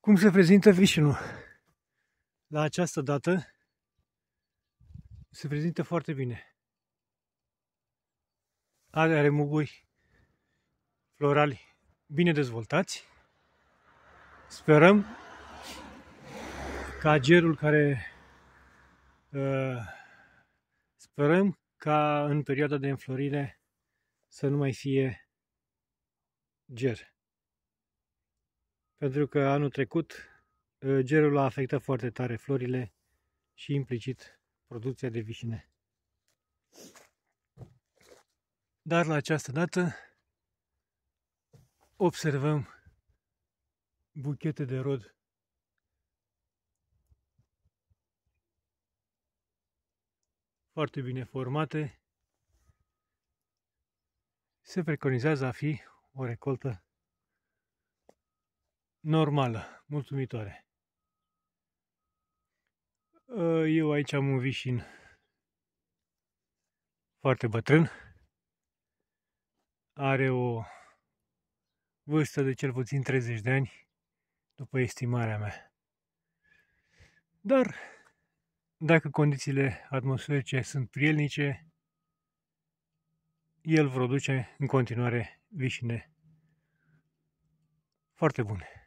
cum se prezintă vișinul. La această dată se prezintă foarte bine. Are, are muguri florali bine dezvoltați. Sperăm ca gerul care uh, sperăm ca în perioada de înflorire să nu mai fie ger pentru că anul trecut uh, gerul a afectat foarte tare florile și implicit producția de vișine. Dar la această dată observăm buchete de rod foarte bine formate, se preconizează a fi o recoltă normală, mulțumitoare. Ă, eu aici am un vișin foarte bătrân. Are o vârstă de cel puțin 30 de ani, după estimarea mea. Dar, dacă condițiile atmosferice sunt prielnice, el produce în continuare vișine foarte bune.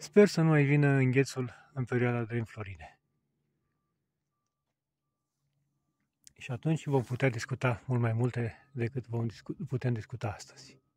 Sper să nu mai vină înghețul în perioada de înflorire. Și atunci vom putea discuta mult mai multe decât vom discu putem discuta astăzi.